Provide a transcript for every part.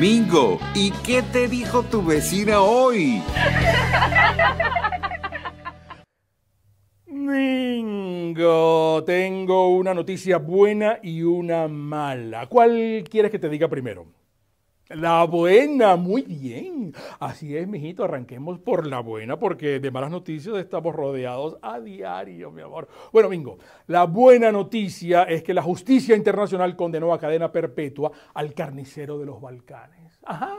Mingo, ¿y qué te dijo tu vecina hoy? Mingo, tengo una noticia buena y una mala. ¿Cuál quieres que te diga primero? La buena, muy bien. Así es, mijito, arranquemos por la buena, porque de malas noticias estamos rodeados a diario, mi amor. Bueno, Mingo, la buena noticia es que la justicia internacional condenó a cadena perpetua al carnicero de los Balcanes. Ajá.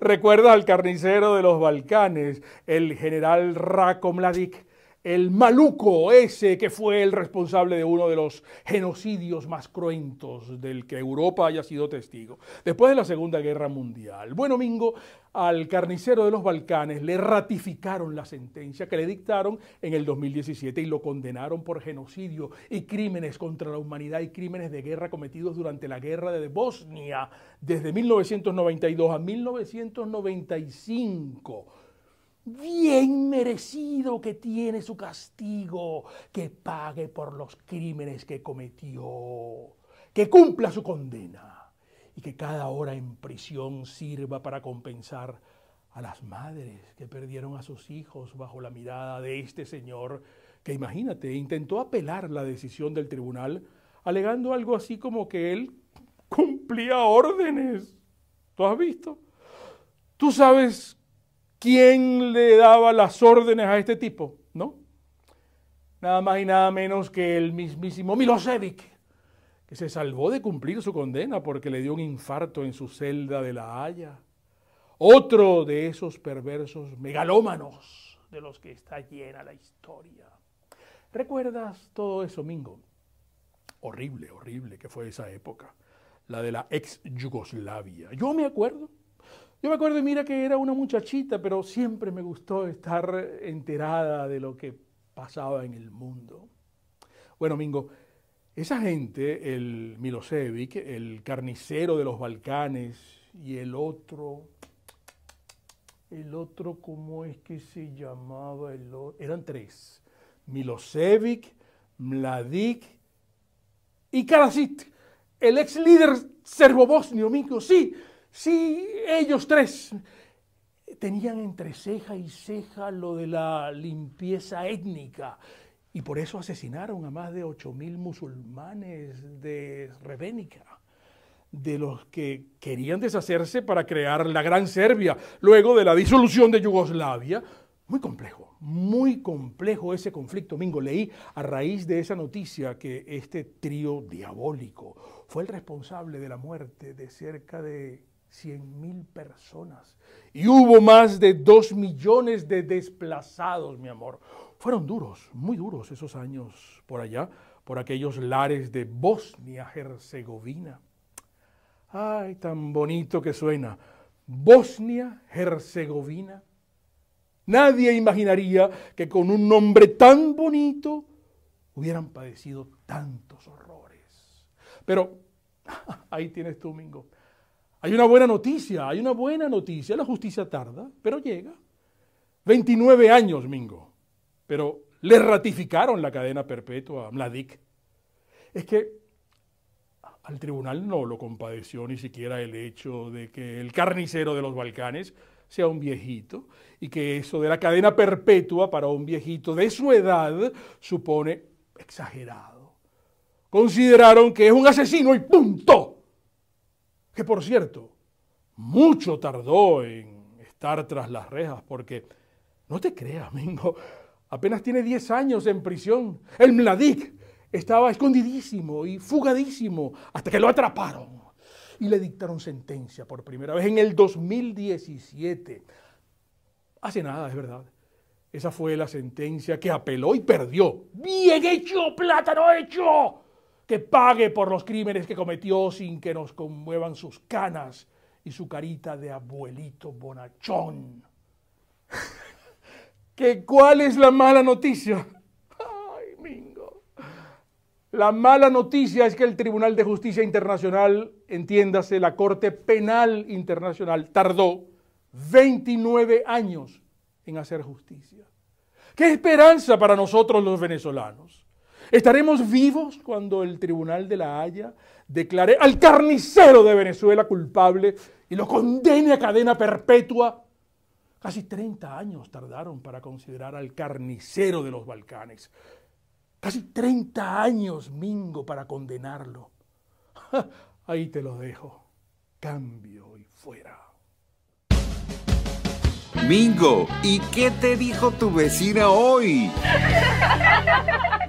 Recuerda al carnicero de los Balcanes, el general Rako Mladic el maluco ese que fue el responsable de uno de los genocidios más cruentos del que Europa haya sido testigo. Después de la Segunda Guerra Mundial, buen domingo, al carnicero de los Balcanes le ratificaron la sentencia que le dictaron en el 2017 y lo condenaron por genocidio y crímenes contra la humanidad y crímenes de guerra cometidos durante la guerra de Bosnia desde 1992 a 1995 bien merecido que tiene su castigo, que pague por los crímenes que cometió, que cumpla su condena y que cada hora en prisión sirva para compensar a las madres que perdieron a sus hijos bajo la mirada de este señor que imagínate, intentó apelar la decisión del tribunal alegando algo así como que él cumplía órdenes. ¿Tú has visto? Tú sabes ¿Quién le daba las órdenes a este tipo? ¿No? Nada más y nada menos que el mismísimo Milosevic, que se salvó de cumplir su condena porque le dio un infarto en su celda de La Haya. Otro de esos perversos megalómanos de los que está llena la historia. ¿Recuerdas todo eso, Mingo? Horrible, horrible que fue esa época, la de la ex Yugoslavia. Yo me acuerdo yo me acuerdo, mira, que era una muchachita, pero siempre me gustó estar enterada de lo que pasaba en el mundo. Bueno, Mingo, esa gente, el Milosevic, el carnicero de los Balcanes y el otro, el otro, ¿cómo es que se llamaba el otro? Eran tres. Milosevic, Mladic y Karasit, el ex líder serbo-bosnio, Mingo, sí, Sí, ellos tres tenían entre ceja y ceja lo de la limpieza étnica y por eso asesinaron a más de 8.000 musulmanes de Rebénica, de los que querían deshacerse para crear la Gran Serbia, luego de la disolución de Yugoslavia, muy complejo, muy complejo ese conflicto, Mingo. Leí a raíz de esa noticia que este trío diabólico fue el responsable de la muerte de cerca de Cien mil personas. Y hubo más de 2 millones de desplazados, mi amor. Fueron duros, muy duros esos años por allá, por aquellos lares de Bosnia-Herzegovina. Ay, tan bonito que suena. Bosnia-Herzegovina. Nadie imaginaría que con un nombre tan bonito hubieran padecido tantos horrores. Pero ahí tienes tu Mingo. Hay una buena noticia, hay una buena noticia. La justicia tarda, pero llega. 29 años, Mingo. Pero le ratificaron la cadena perpetua a Mladic. Es que al tribunal no lo compadeció ni siquiera el hecho de que el carnicero de los Balcanes sea un viejito y que eso de la cadena perpetua para un viejito de su edad supone exagerado. Consideraron que es un asesino y punto que por cierto, mucho tardó en estar tras las rejas, porque no te creas, amigo, apenas tiene 10 años en prisión. El Mladik estaba escondidísimo y fugadísimo hasta que lo atraparon y le dictaron sentencia por primera vez en el 2017. Hace nada, es verdad. Esa fue la sentencia que apeló y perdió. Bien hecho, plátano hecho que pague por los crímenes que cometió sin que nos conmuevan sus canas y su carita de abuelito bonachón. ¿Qué cuál es la mala noticia? Ay, Mingo. La mala noticia es que el Tribunal de Justicia Internacional, entiéndase, la Corte Penal Internacional, tardó 29 años en hacer justicia. ¿Qué esperanza para nosotros los venezolanos? ¿Estaremos vivos cuando el Tribunal de la Haya declare al carnicero de Venezuela culpable y lo condene a cadena perpetua? Casi 30 años tardaron para considerar al carnicero de los Balcanes. Casi 30 años, Mingo, para condenarlo. ahí te lo dejo. Cambio y fuera. Mingo, ¿y qué te dijo tu vecina hoy?